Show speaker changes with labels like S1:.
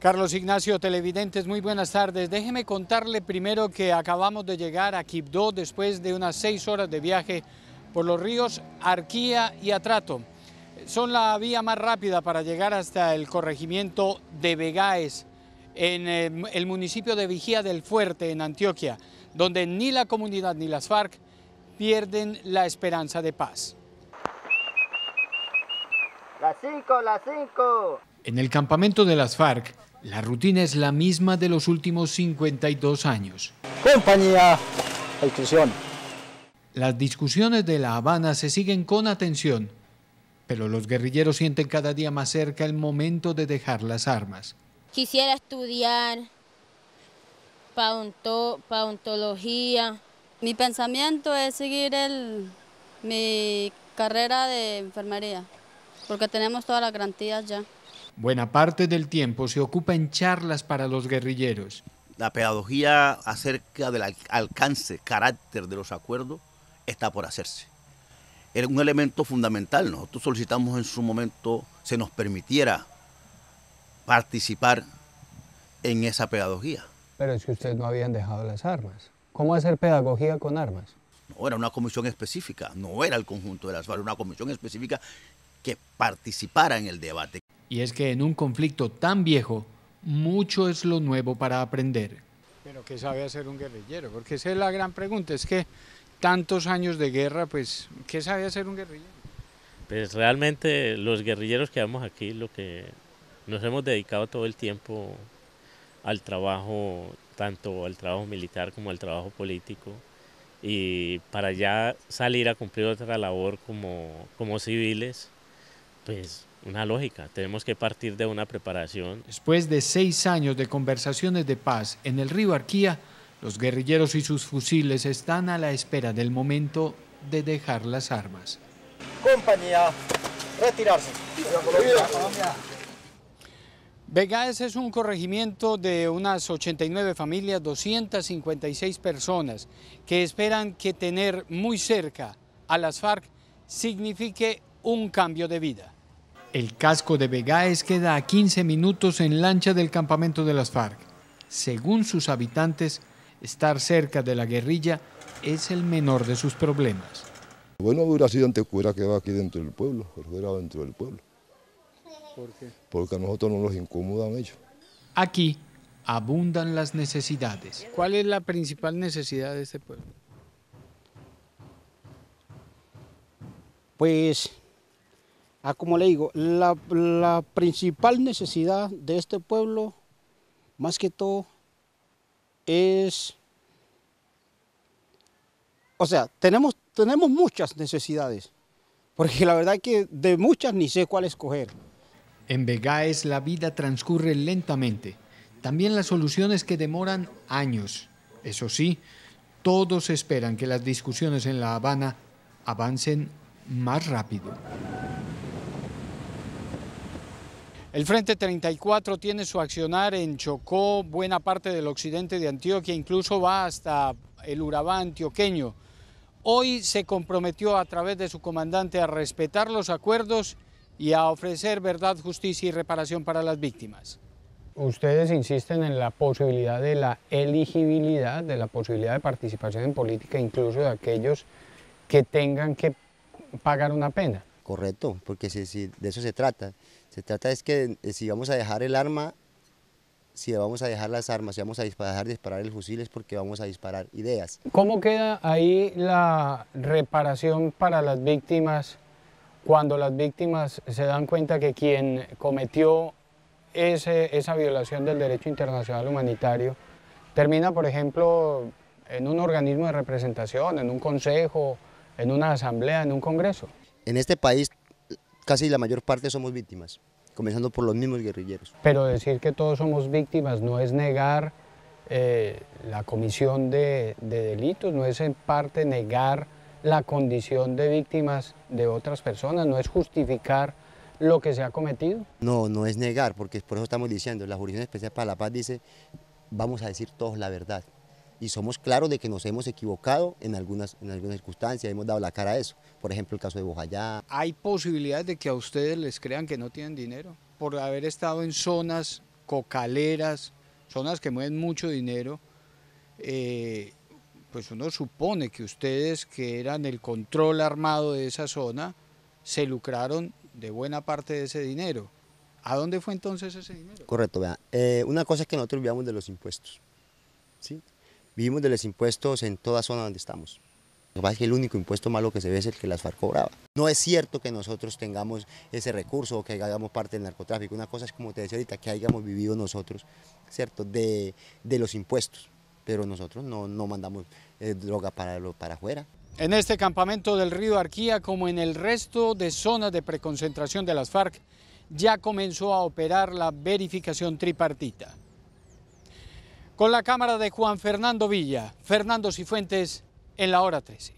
S1: Carlos Ignacio, televidentes, muy buenas tardes. Déjeme contarle primero que acabamos de llegar a Quibdó después de unas seis horas de viaje por los ríos Arquía y Atrato. Son la vía más rápida para llegar hasta el corregimiento de Vegaes, en em, el municipio de Vigía del Fuerte, en Antioquia, donde ni la comunidad ni las FARC pierden la esperanza de paz.
S2: Las cinco, las cinco.
S1: En el campamento de las FARC, la rutina es la misma de los últimos 52 años. Compañía, exclusión. Las discusiones de La Habana se siguen con atención, pero los guerrilleros sienten cada día más cerca el momento de dejar las armas.
S2: Quisiera estudiar pauntología. paontología. Mi pensamiento es seguir mi carrera de enfermería, porque tenemos todas las garantías ya.
S1: Buena parte del tiempo se ocupa en charlas para los guerrilleros. La pedagogía
S2: acerca del alcance, carácter de los acuerdos está por hacerse. Era un elemento fundamental. Nosotros solicitamos en su momento se nos permitiera participar en esa pedagogía.
S1: Pero es que ustedes no habían dejado las armas. ¿Cómo hacer pedagogía con armas?
S2: No, era una comisión específica, no era el conjunto de las armas, era una comisión específica que participara en el debate.
S1: Y es que en un conflicto tan viejo, mucho es lo nuevo para aprender. Pero ¿qué sabe hacer un guerrillero? Porque esa es la gran pregunta, es que tantos años de guerra, pues ¿qué sabe hacer un guerrillero?
S2: Pues realmente los guerrilleros que vamos aquí, lo que nos hemos dedicado todo el tiempo al trabajo, tanto al trabajo militar como al trabajo político, y para ya salir a cumplir otra labor como, como civiles, pues una lógica. Tenemos que partir de una preparación.
S1: Después de seis años de conversaciones de paz en el río Arquía, los guerrilleros y sus fusiles están a la espera del momento de dejar las armas. Compañía, retirarse. Vegas es un corregimiento de unas 89 familias, 256 personas que esperan que tener muy cerca a las FARC signifique un cambio de vida. El casco de Vegaes queda a 15 minutos en lancha del campamento de las FARC. Según sus habitantes, estar cerca de la guerrilla es el menor de sus problemas.
S2: Bueno, hubiera sido antes que hubiera quedado aquí dentro del pueblo, fuera dentro del pueblo. ¿Por qué? Porque a nosotros no nos incomodan ellos.
S1: Aquí abundan las necesidades. ¿Cuál es la principal necesidad de este pueblo? Pues Ah, como le digo, la, principal necesidad de este pueblo, más que todo, es... O sea, tenemos, tenemos muchas necesidades, porque la verdad es que de muchas ni sé cuál escoger. En Vegaes la vida transcurre lentamente, también las soluciones que demoran años. Eso sí, todos esperan que las discusiones en La Habana avancen más rápido. El Frente 34 tiene su accionar en Chocó, buena parte del occidente de Antioquia, incluso va hasta el Urabá antioqueño. Hoy se comprometió a través de su comandante a respetar los acuerdos y a ofrecer verdad, justicia y reparación para las víctimas. Ustedes insisten en la posibilidad de la elegibilidad, de la posibilidad de participación en política, incluso de aquellos que tengan que pagar una pena.
S2: Correcto, porque de eso se trata. Se trata es que eh, si vamos a dejar el arma, si vamos a dejar las armas, si vamos a dejar disparar el fusil es porque vamos a disparar ideas.
S1: ¿Cómo queda ahí la reparación para las víctimas cuando las víctimas se dan cuenta que quien cometió esa violación del derecho internacional humanitario termina, por ejemplo, en un organismo de representación, en un consejo, en una asamblea, en un congreso? En este
S2: país casi la mayor parte somos víctimas, comenzando por los mismos guerrilleros. Pero decir
S1: que todos somos víctimas no es negar eh, la comisión de, de delitos, no es en parte negar la condición de víctimas de otras personas, no es justificar lo que se ha cometido.
S2: No, no es negar, porque por eso estamos diciendo, la Jurisdicción Especial para la Paz dice, vamos a decir todos la verdad, y somos claros de que nos hemos equivocado en algunas, en algunas circunstancias, hemos dado la cara a eso. Por ejemplo, el caso de Bojayá.
S1: ¿Hay posibilidades de que a ustedes les crean que no tienen dinero? Por haber estado en zonas cocaleras, zonas que mueven mucho dinero, eh, pues uno supone que ustedes, que eran el control armado de esa zona, se lucraron de buena parte de ese dinero. ¿A dónde fue entonces ese dinero?
S2: Correcto, vea. Eh, una cosa es que nosotros olvidamos de los impuestos. ¿sí? Vivimos de los impuestos en toda zona donde estamos. Lo que el único impuesto malo que se ve es el que las FARC cobraba. No es cierto que nosotros tengamos ese recurso o que hagamos parte del narcotráfico. Una cosa es, como te decía ahorita, que hayamos vivido nosotros, ¿cierto?, de, los impuestos. Pero nosotros no, mandamos eh, droga para, para afuera.
S1: En este campamento del río Arquía, como en el resto de zonas de preconcentración de las FARC, ya comenzó a operar la verificación tripartita con la cámara de Juan Fernando Villa, Fernando Cifuentes en la hora 13.